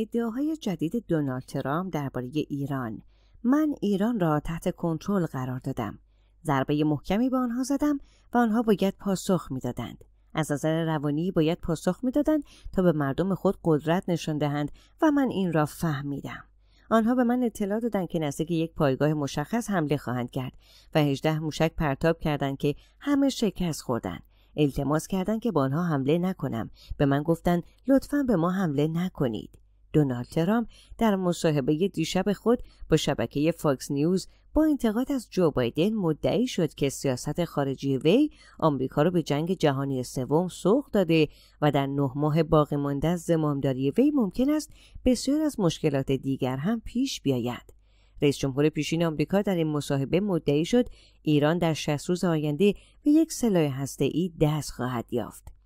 ادعاهای جدید دونالد ترامپ درباره ایران من ایران را تحت کنترل قرار دادم ضربه محکمی به آنها زدم و آنها باید پاسخ میدادند از نظر روانی باید پاسخ میدادند تا به مردم خود قدرت نشان دهند و من این را فهمیدم آنها به من اطلاع دادند که نزدیک یک پایگاه مشخص حمله خواهند کرد و 18 موشک پرتاب کردند که همه شکست خوردند التماس کردند که به آنها حمله نکنم به من گفتند لطفا به ما حمله نکنید دونالد ترامپ در مصاحبه دیشب خود با شبکه فاکس نیوز با انتقاد از جو بایدن مدعی شد که سیاست خارجی وی آمریکا را به جنگ جهانی سوم سوق داده و در نه ماه باقی مانده از زمامداری وی ممکن است بسیار از مشکلات دیگر هم پیش بیاید رئیس جمهور پیشین آمریکا در این مصاحبه مدعی شد ایران در 60 روز آینده به یک سلاح هسته‌ای دست خواهد یافت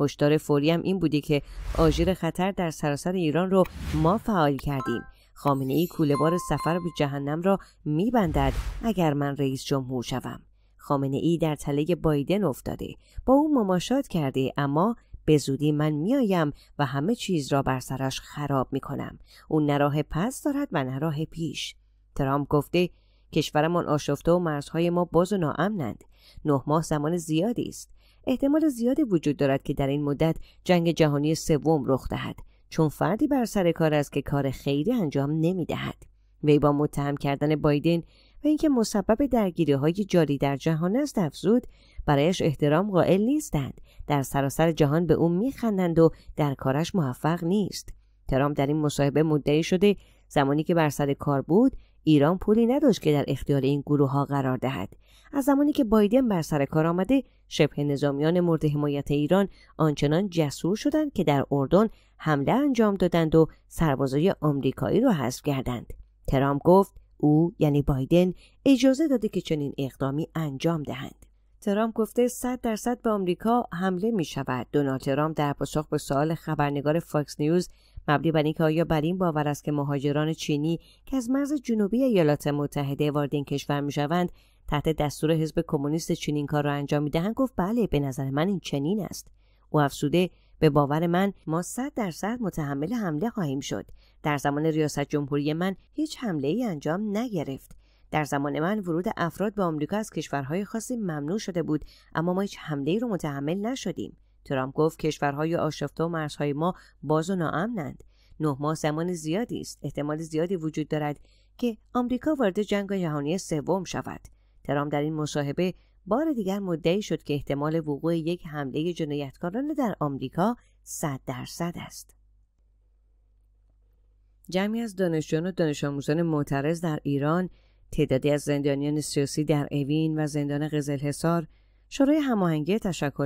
هشدار فوری هم این بوده که آژیر خطر در سراسر ایران رو ما فعال کردیم خامنه ای کوله بار سفر به جهنم را میبندد اگر من رئیس جمهور شوم خامنه ای در تله بایدن افتاده با او مماشات کرده اما به زودی من میایم و همه چیز را بر سرش خراب میکنم او نه پس دارد و نه پیش ترامپ گفته کشورمان آشفته و مرزهای ما باز و ناامنند نه ماه زمان زیادی است احتمال زیادی وجود دارد که در این مدت جنگ جهانی سوم رخ دهد چون فردی بر سر کار است که کار خیری انجام دهد وی با متهم کردن بایدن و اینکه مسبب درگیری های جاری در جهان است افزود برایش احترام قائل نیستند در سراسر جهان به او میخندند و در کارش موفق نیست ترامپ در این مصاحبه مدعی شده زمانی که بر سر کار بود ایران پولی نداشت که در اختیار این گروه ها قرار دهد از زمانی که بایدن بر سر کار آمده شبه نظامیان مورد حمایت ایران آنچنان جسور شدند که در اردن حمله انجام دادند و سربازای آمریکایی را حذف کردند ترامپ گفت او یعنی بایدن اجازه داده که چنین اقدامی انجام دهند ترامپ گفته 100 درصد به آمریکا حمله می شود. دونالد ترامپ در پاسخ به سوال خبرنگار فاکس نیوز مبنی بر اینکه آیا بر این باور است که مهاجران چینی که از مرز جنوبی ایالات متحده وارد این کشور میشوند تحت دستور حزب کمونیست چین این کار را انجام میدهند گفت بله به نظر من این چنین است او افسوده به باور من ما صد درصد متحمل حمله خواهیم شد در زمان ریاست جمهوری من هیچ حمله ای انجام نگرفت در زمان من ورود افراد به آمریکا از کشورهای خاصی ممنوع شده بود اما ما هیچ حمله ای رو متحمل نشدیم ترامپ گفت کشورهای آشفته و مرزهای ما باز و ناامنند نه ماه زمان زیادی است احتمال زیادی وجود دارد که آمریکا وارد جنگ جهانی سوم شود ترامپ در این مصاحبه بار دیگر مدعی شد که احتمال وقوع یک حمله جنایتکارانه در آمریکا 100 درصد است جمعی از دانشجویان و دانش آموزان معترض در ایران تعدادی از زندانیان سیاسی در اوین و زندان قزلحصار شورای هماهنگی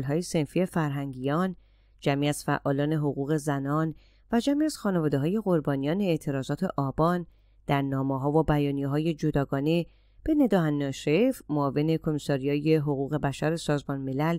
های سنفی فرهنگیان، جمعی از فعالان حقوق زنان و جمعی از خانواده های قربانیان اعتراضات آبان در نامه ها و بیانیه های جداگانه به نداهن نشرف معاون کمیساریای حقوق بشر سازمان ملل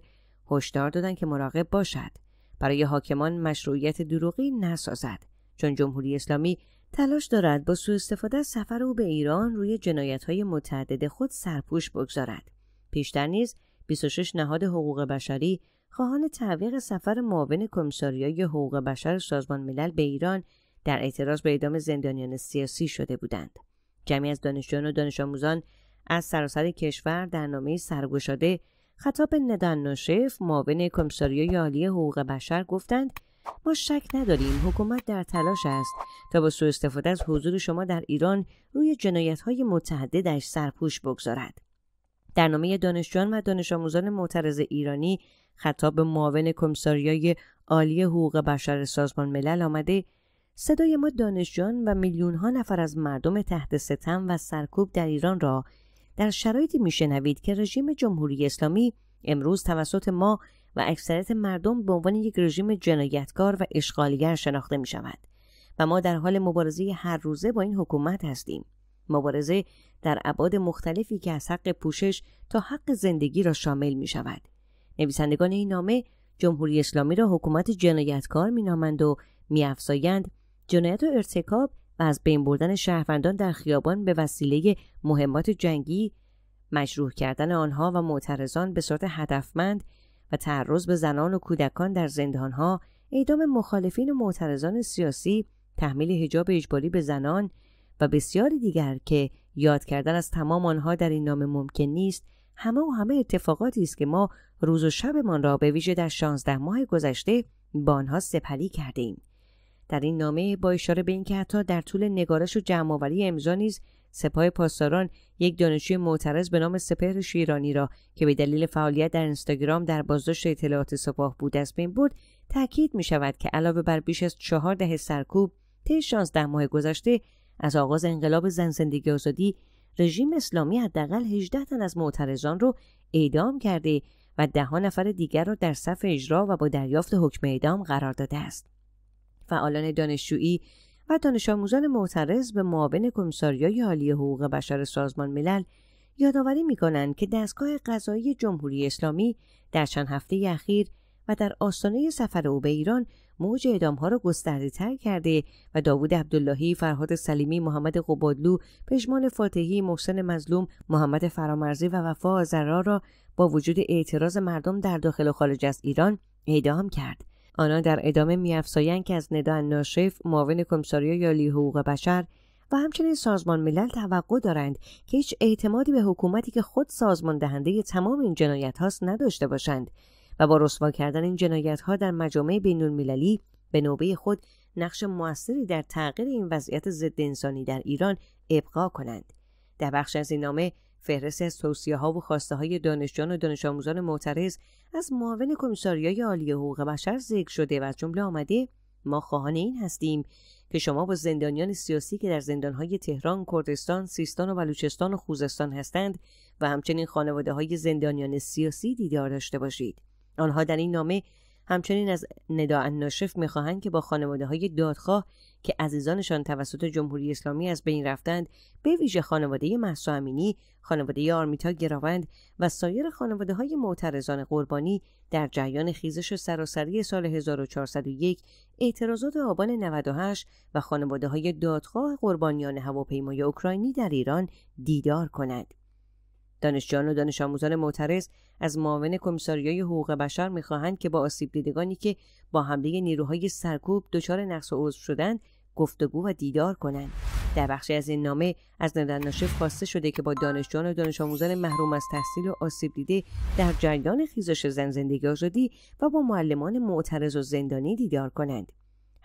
هشدار دادند که مراقب باشد برای حاکمان مشروعیت دروغی نسازد چون جمهوری اسلامی تلاش دارد با سوء استفاده از سفر او به ایران روی جنایت های متعدد خود سرپوش بگذارد پیشتر نیز 26 نهاد حقوق بشری خواهان تعویق سفر معاون کمیساریای حقوق بشر سازمان ملل به ایران در اعتراض به اعدام زندانیان سیاسی شده بودند. جمعی از دانشجویان و دانش آموزان از سراسر کشور در نامه سرگشاده خطاب ندان ندن معاون کمیساریای عالی حقوق بشر گفتند ما شک نداریم حکومت در تلاش است تا با سوء استفاده از حضور شما در ایران روی جنایت های متعددش سرپوش بگذارد در نامه دانشجویان و دانش آموزان معترض ایرانی خطاب به معاون کمیساریای عالی حقوق بشر سازمان ملل آمده صدای ما دانشجویان و میلیونها نفر از مردم تحت ستم و سرکوب در ایران را در شرایطی میشنوید که رژیم جمهوری اسلامی امروز توسط ما و اکثریت مردم به عنوان یک رژیم جنایتکار و اشغالگر شناخته می شود و ما در حال مبارزه هر روزه با این حکومت هستیم مبارزه در ابعاد مختلفی که از حق پوشش تا حق زندگی را شامل می شود. نویسندگان این نامه جمهوری اسلامی را حکومت جنایتکار نامند و میافزایند جنایت و ارتکاب و از بین بردن شهروندان در خیابان به وسیله مهمات جنگی مجروح کردن آنها و معترضان به صورت هدفمند و تعرض به زنان و کودکان در زندانها اعدام مخالفین و معترضان سیاسی تحمیل حجاب اجباری به زنان و بسیاری دیگر که یاد کردن از تمام آنها در این نامه ممکن نیست همه و همه اتفاقاتی است که ما روز و شبمان را به ویژه در شانزده ماه گذشته با آنها سپری کرده ایم. در این نامه با اشاره به اینکه حتی در طول نگارش و جمعآوری امضا نیز سپاه پاسداران یک دانشجوی معترض به نام سپهر شیرانی را که به دلیل فعالیت در اینستاگرام در بازداشت اطلاعات سپاه بود از بین برد تاکید می شود که علاوه بر بیش از چهار ده سرکوب طی شانزده ماه گذشته از آغاز انقلاب زن زندگی آزادی رژیم اسلامی حداقل 18 تن از معترضان رو اعدام کرده و ده نفر دیگر را در صف اجرا و با دریافت حکم اعدام قرار داده است. فعالان دانشجویی و دانش آموزان معترض به معاون کمیساریای عالی حقوق بشر سازمان ملل یادآوری می که دستگاه قضایی جمهوری اسلامی در چند هفته اخیر و در آستانه سفر او به ایران موج ها را گسترده تر کرده و داوود عبداللهی، فرهاد سلیمی، محمد قبادلو، پژمان فاتحی، محسن مظلوم، محمد فرامرزی و وفا آزرا را با وجود اعتراض مردم در داخل و خارج از ایران اعدام کرد. آنها در ادامه میافزایند که از ندا ناشف معاون کمیساریا یالی حقوق بشر و همچنین سازمان ملل توقع دارند که هیچ اعتمادی به حکومتی که خود سازمان دهنده تمام این جنایت هاست نداشته باشند و با رسوا کردن این جنایت ها در مجامع بین به نوبه خود نقش موثری در تغییر این وضعیت ضد انسانی در ایران ابقا کنند در بخش از این نامه فهرست از توصیه ها و خواسته های دانشجویان و دانش آموزان معترض از معاون کمیساریای عالی حقوق بشر ذکر شده و از جمله آمده ما خواهان این هستیم که شما با زندانیان سیاسی که در های تهران، کردستان، سیستان و بلوچستان و خوزستان هستند و همچنین خانواده های زندانیان سیاسی دیدار داشته باشید. آنها در این نامه همچنین از ندا ناشف میخواهند که با خانواده های دادخواه که عزیزانشان توسط جمهوری اسلامی از بین رفتند به ویژه خانواده محسا امینی خانواده آرمیتا گراوند و سایر خانواده های معترضان قربانی در جریان خیزش سراسری سال 1401 اعتراضات آبان 98 و خانواده های دادخواه قربانیان هواپیمای اوکراینی در ایران دیدار کند. دانشجویان و دانش آموزان معترض از معاون کمیساریای حقوق بشر میخواهند که با آسیب دیدگانی که با حمله نیروهای سرکوب دچار نقص و عضو شدند گفتگو و دیدار کنند در بخشی از این نامه از نظرناشر خواسته شده که با دانشجویان و دانش آموزان محروم از تحصیل و آسیب دیده در جریان خیزش زن زندگی آزادی و با معلمان معترض و زندانی دیدار کنند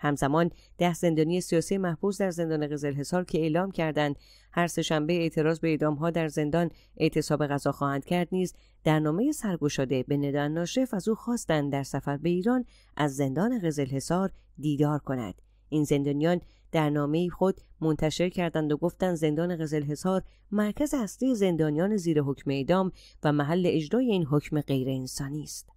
همزمان ده زندانی سیاسی محبوس در زندان حصار که اعلام کردند هر سهشنبه اعتراض به اعدامها در زندان اعتصاب غذا خواهند کرد نیز در نامه سرگشاده به ندان ناشرف از او خواستند در سفر به ایران از زندان حصار دیدار کند این زندانیان در نامه خود منتشر کردند و گفتند زندان حصار مرکز اصلی زندانیان زیر حکم اعدام و محل اجرای این حکم غیر انسانی است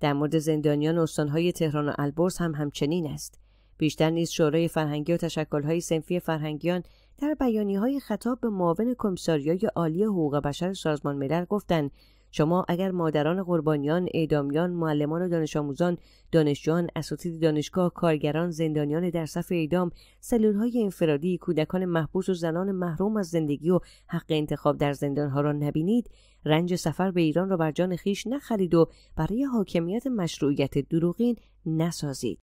در مورد زندانیان استانهای تهران و البرز هم همچنین است بیشتر نیز شورای فرهنگی و تشکلهای سنفی فرهنگیان در های خطاب به معاون کمیساریای عالی حقوق بشر سازمان ملل گفتند شما اگر مادران قربانیان، اعدامیان، معلمان و دانش آموزان، دانشجویان، اساتید دانشگاه، کارگران، زندانیان در صف اعدام، سلولهای انفرادی، کودکان محبوس و زنان محروم از زندگی و حق انتخاب در زندانها را نبینید، رنج سفر به ایران را بر جان خیش نخرید و برای حاکمیت مشروعیت دروغین نسازید.